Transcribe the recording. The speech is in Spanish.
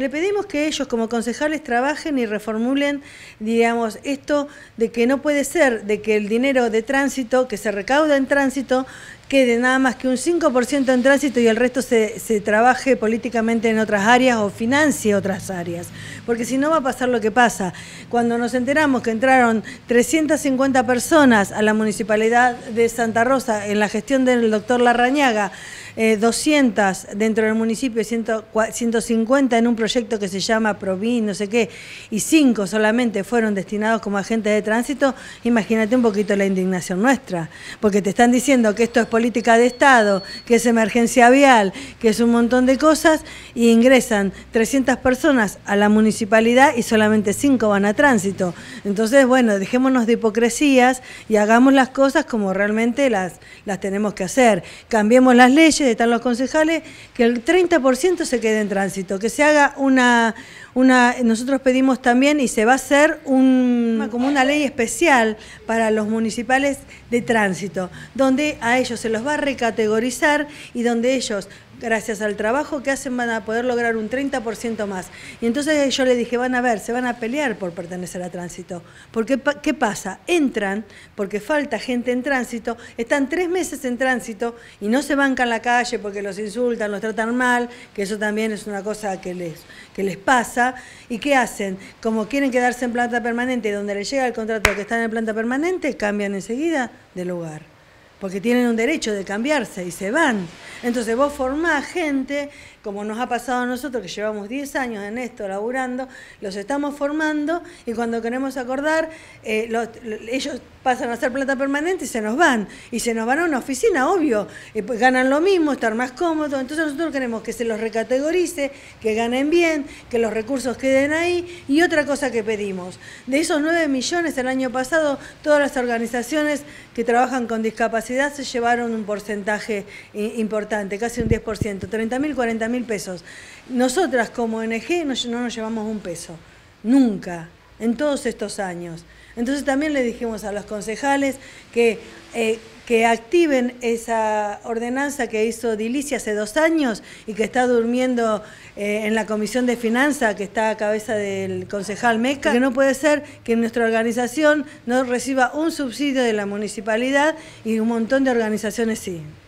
Le pedimos que ellos como concejales trabajen y reformulen, digamos, esto de que no puede ser de que el dinero de tránsito, que se recauda en tránsito, quede nada más que un 5% en tránsito y el resto se, trabaje políticamente en otras áreas o financie otras áreas. Porque si no va a pasar lo que pasa. Cuando nos enteramos que entraron 350 personas a la municipalidad de Santa Rosa en la gestión del doctor Larrañaga, 200 eh, dentro del municipio y 150 en un proyecto que se llama Provin, no sé qué, y 5 solamente fueron destinados como agentes de tránsito, imagínate un poquito la indignación nuestra. Porque te están diciendo que esto es política de Estado, que es emergencia vial, que es un montón de cosas, y ingresan 300 personas a la municipalidad y solamente 5 van a tránsito. Entonces, bueno, dejémonos de hipocresías y hagamos las cosas como realmente las, las tenemos que hacer. Cambiemos las leyes, están los concejales, que el 30% se quede en tránsito, que se haga una una, nosotros pedimos también y se va a hacer un, como una ley especial para los municipales de tránsito, donde a ellos se los va a recategorizar y donde ellos, gracias al trabajo que hacen, van a poder lograr un 30% más. Y entonces yo le dije, van a ver, se van a pelear por pertenecer a tránsito. Porque, ¿qué pasa? Entran, porque falta gente en tránsito, están tres meses en tránsito y no se bancan la calle porque los insultan, los tratan mal, que eso también es una cosa que les, que les pasa. ¿Y qué hacen? Como quieren quedarse en planta permanente, donde les llega el contrato que están en planta permanente, cambian enseguida de lugar porque tienen un derecho de cambiarse y se van. Entonces vos formás gente, como nos ha pasado a nosotros que llevamos 10 años en esto laburando, los estamos formando y cuando queremos acordar, eh, ellos pasan a ser planta permanente y se nos van. Y se nos van a una oficina, obvio, pues ganan lo mismo, están más cómodos. Entonces nosotros queremos que se los recategorice, que ganen bien, que los recursos queden ahí. Y otra cosa que pedimos, de esos 9 millones el año pasado, todas las organizaciones que trabajan con discapacidad, se llevaron un porcentaje importante, casi un 10%, 30.000, 40.000 pesos. Nosotras como ONG no, nos llevamos un peso, nunca, en todos estos años. Entonces también le dijimos a los concejales que... Eh, que activen esa ordenanza que hizo Dilicia hace dos años y que está durmiendo eh, en la Comisión de Finanzas, que está a cabeza del concejal Meca, que no puede ser que nuestra organización no reciba un subsidio de la municipalidad y un montón de organizaciones sí.